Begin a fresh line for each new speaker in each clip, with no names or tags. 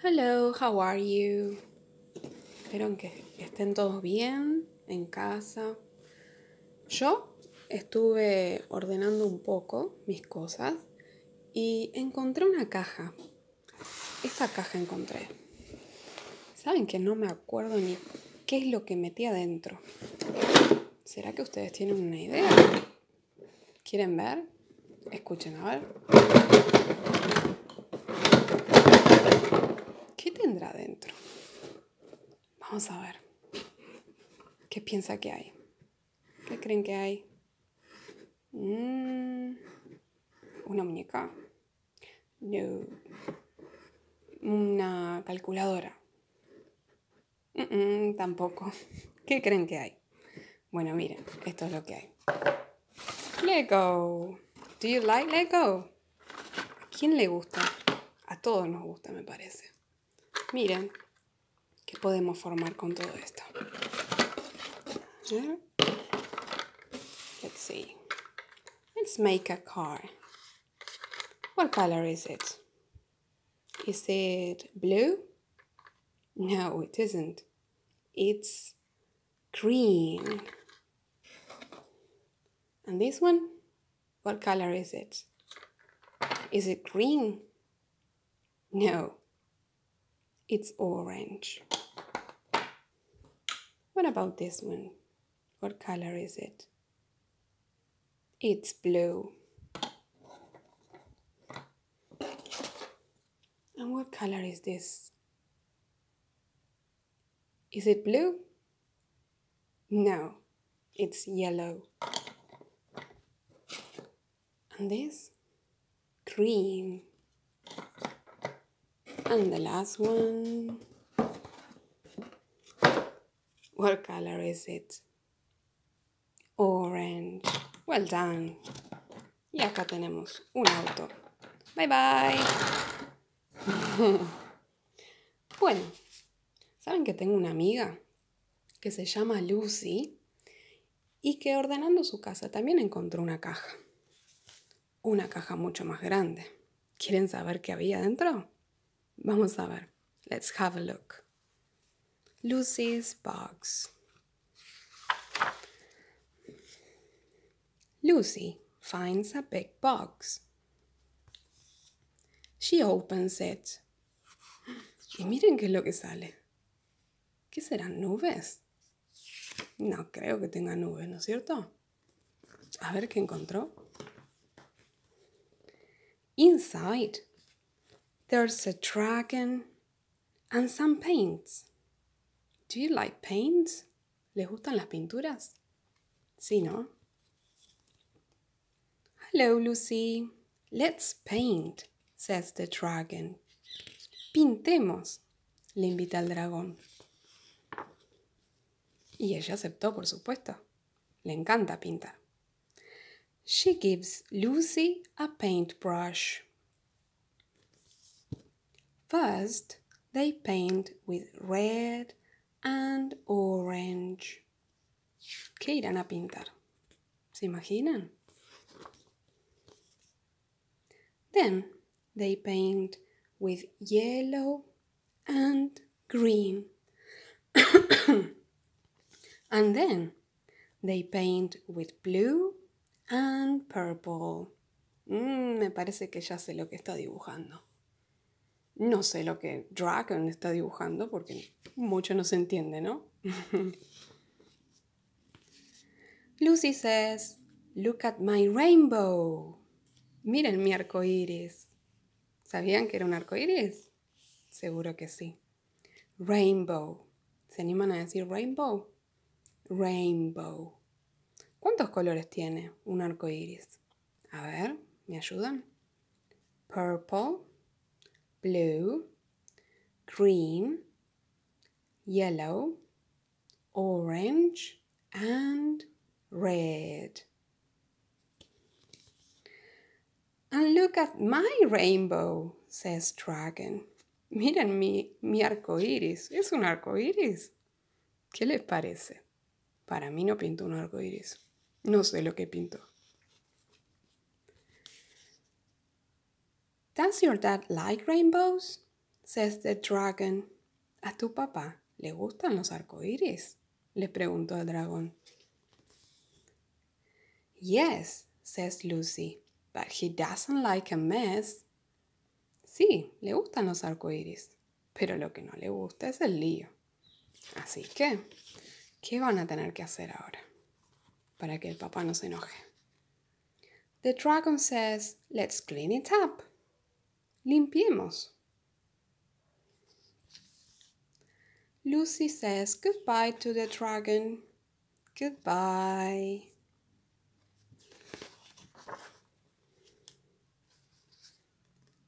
Hello, how are you? Espero que estén todos bien en casa. Yo estuve ordenando un poco mis cosas y encontré una caja. Esta caja encontré. Saben que no me acuerdo ni qué es lo que metí adentro. ¿Será que ustedes tienen una idea? ¿Quieren ver? Escuchen, a ver. tendrá dentro? Vamos a ver. ¿Qué piensa que hay? ¿Qué creen que hay? Mm, ¿Una muñeca? No. ¿Una calculadora? tampoco. ¿Qué creen que hay? Bueno, miren, esto es lo que hay. Lego. Do you like Lego? ¿A quién le gusta? A todos nos gusta, me parece. Miren qué podemos formar con todo esto. Let's see. Let's make a car. What color is it? Is it blue? No, it isn't. It's green. And this one? What color is it? Is it green? No, it's orange. What about this one? What color is it? It's blue. And what color is this? Is it blue? No, it's yellow. And this? Green. and the last one what color is it orange well done y acá tenemos un auto bye bye bueno saben que tengo una amiga que se llama Lucy y que ordenando su casa también encontró una caja una caja mucho más grande ¿Quieren saber qué había dentro? Vamos a ver. Let's have a look. Lucy's box. Lucy finds a big box. She opens it. Y miren qué es lo que sale. ¿Qué serán nubes? No creo que tenga nubes, ¿no es cierto? A ver qué encontró. Inside There's a dragon and some paints. Do you like paints? ¿Les gustan las pinturas? Sí, ¿no? Hello, Lucy. Let's paint, says the dragon. Pintemos, le invita el dragón. Y ella aceptó, por supuesto. Le encanta pintar. She gives Lucy a paintbrush. First, they paint with red and orange. ¿Qué irán a pintar? ¿Se imaginan? Then, they paint with yellow and green. and then, they paint with blue and purple. Mm, me parece que ya sé lo que está dibujando. No sé lo que Dragon está dibujando porque mucho no se entiende, ¿no? Lucy says, Look at my rainbow. Miren mi arco iris. ¿Sabían que era un arco iris? Seguro que sí. Rainbow. ¿Se animan a decir rainbow? Rainbow. ¿Cuántos colores tiene un arco iris? A ver, ¿me ayudan? Purple, blue, green, yellow, orange, and red. And look at my rainbow, says Dragon. Miren mi, mi arco iris. Es un arco iris. ¿Qué les parece? Para mí no pinto un arco iris. No sé lo que pinto. Does your dad like rainbows? says the dragon. ¿A tu papá le gustan los arcoíris? le preguntó el dragón. Yes, says Lucy, but he doesn't like a mess. Sí, le gustan los arcoíris, pero lo que no le gusta es el lío. Así que, ¿qué van a tener que hacer ahora para que el papá no se enoje? The dragon says, let's clean it up. Limpiemos. Lucy says goodbye to the dragon. Goodbye.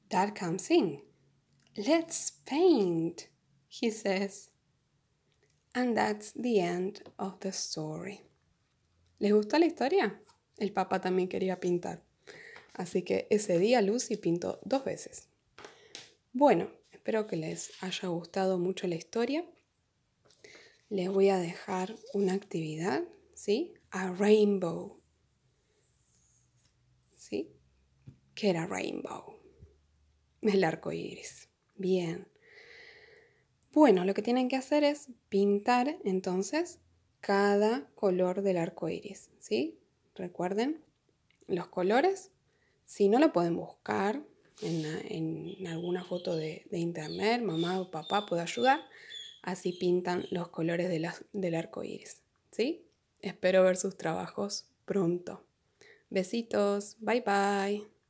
Dad comes in. Let's paint, he says. And that's the end of the story. ¿Les gustó la historia? El papá también quería pintar. Así que ese día Lucy pintó dos veces. Bueno, espero que les haya gustado mucho la historia. Les voy a dejar una actividad, ¿sí? A rainbow. ¿Sí? Que era rainbow? El arco iris. Bien. Bueno, lo que tienen que hacer es pintar entonces cada color del arco iris, ¿sí? Recuerden los colores si no la pueden buscar en, alguna foto de, internet, mamá o papá puede ayudar. Así pintan los colores del arco iris. ¿sí? Espero ver sus trabajos pronto. Besitos, bye bye.